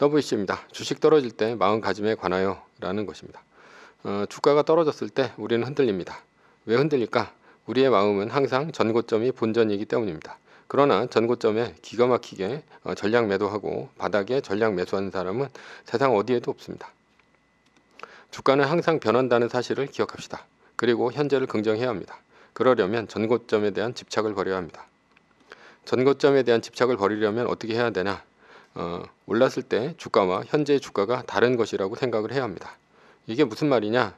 서브이슈입니다. 주식 떨어질 때 마음가짐에 관하여 라는 것입니다. 어, 주가가 떨어졌을 때 우리는 흔들립니다. 왜 흔들릴까? 우리의 마음은 항상 전고점이 본전이기 때문입니다. 그러나 전고점에 기가 막히게 어, 전략 매도하고 바닥에 전략 매수하는 사람은 세상 어디에도 없습니다. 주가는 항상 변한다는 사실을 기억합시다. 그리고 현재를 긍정해야 합니다. 그러려면 전고점에 대한 집착을 버려야 합니다. 전고점에 대한 집착을 버리려면 어떻게 해야 되나? 어, 올랐을 때 주가와 현재의 주가가 다른 것이라고 생각을 해야 합니다. 이게 무슨 말이냐?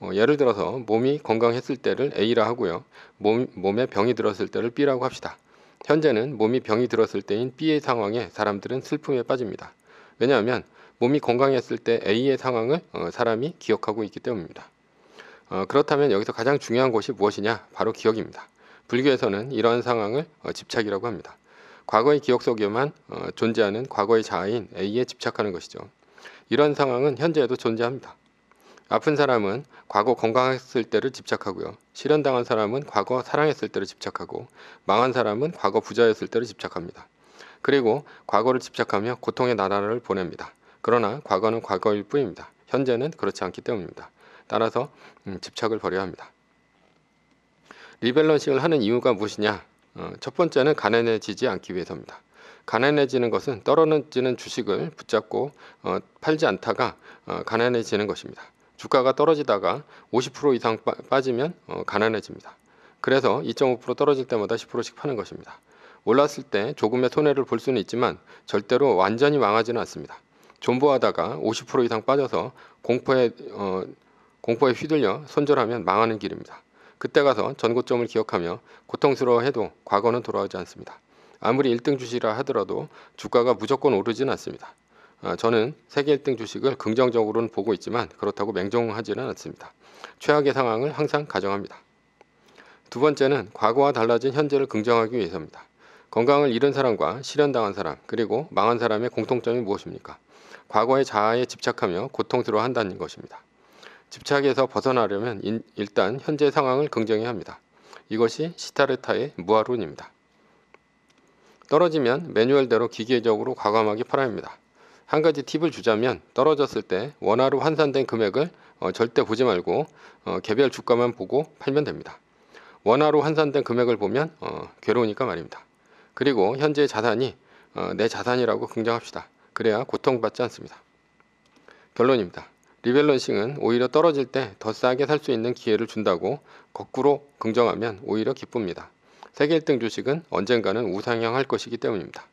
어, 예를 들어서 몸이 건강했을 때를 A라 하고요. 몸, 몸에 병이 들었을 때를 B라고 합시다. 현재는 몸이 병이 들었을 때인 B의 상황에 사람들은 슬픔에 빠집니다. 왜냐하면 몸이 건강했을 때 A의 상황을 어, 사람이 기억하고 있기 때문입니다. 어, 그렇다면 여기서 가장 중요한 것이 무엇이냐? 바로 기억입니다. 불교에서는 이러한 상황을 어, 집착이라고 합니다. 과거의 기억 속에만 어, 존재하는 과거의 자아인 A에 집착하는 것이죠. 이런 상황은 현재에도 존재합니다. 아픈 사람은 과거 건강했을 때를 집착하고요. 실현당한 사람은 과거 사랑했을 때를 집착하고 망한 사람은 과거 부자였을 때를 집착합니다. 그리고 과거를 집착하며 고통의 나라를 보냅니다. 그러나 과거는 과거일 뿐입니다. 현재는 그렇지 않기 때문입니다. 따라서 음, 집착을 버려야 합니다. 리밸런싱을 하는 이유가 무엇이냐? 어, 첫 번째는 가난해지지 않기 위해서입니다. 가난해지는 것은 떨어지는 주식을 붙잡고 어, 팔지 않다가 어, 가난해지는 것입니다. 주가가 떨어지다가 50% 이상 빠, 지면 어, 가난해집니다. 그래서 2.5% 떨어질 때마다 10%씩 파는 것입니다. 올랐을 때 조금의 손해를 볼 수는 있지만 절대로 완전히 망하지는 않습니다. 존버하다가 50% 이상 빠져서 공포에 어, 공포에 휘둘려 손절하면 망하는 길입니다. 그때 가서 전고점을 기억하며 고통스러워해도 과거는 돌아오지 않습니다. 아무리 1등 주식이라 하더라도 주가가 무조건 오르지는 않습니다. 아, 저는 세계 1등 주식을 긍정적으로는 보고 있지만 그렇다고 맹종하지는 않습니다. 최악의 상황을 항상 가정합니다. 두 번째는 과거와 달라진 현재를 긍정하기 위해서입니다. 건강을 잃은 사람과 실현당한 사람, 그리고 망한 사람의 공통점이 무엇입니까? 과거의 자아에 집착하며 고통스러워 한다는 것입니다. 집착에서 벗어나려면 인, 일단 현재 상황을 긍정해야 합니다. 이것이 시타르타의 무아론입니다. 떨어지면 매뉴얼대로 기계적으로 과감하게 팔아야 합니다. 한 가지 팁을 주자면 떨어졌을 때 원화로 환산된 금액을 어, 절대 보지 말고 어, 개별 주가만 보고 팔면 됩니다. 원화로 환산된 금액을 보면 어, 괴로우니까 말입니다. 그리고 현재 자산이 어, 내 자산이라고 긍정합시다. 그래야 고통받지 않습니다. 결론입니다. 리밸런싱은 오히려 떨어질 때 더 싸게 살 수 있는 기회를 준다고 거꾸로 긍정하면 오히려 기쁩니다. 세계 1등 주식은 언젠가는 우상향할 것이기 때문입니다.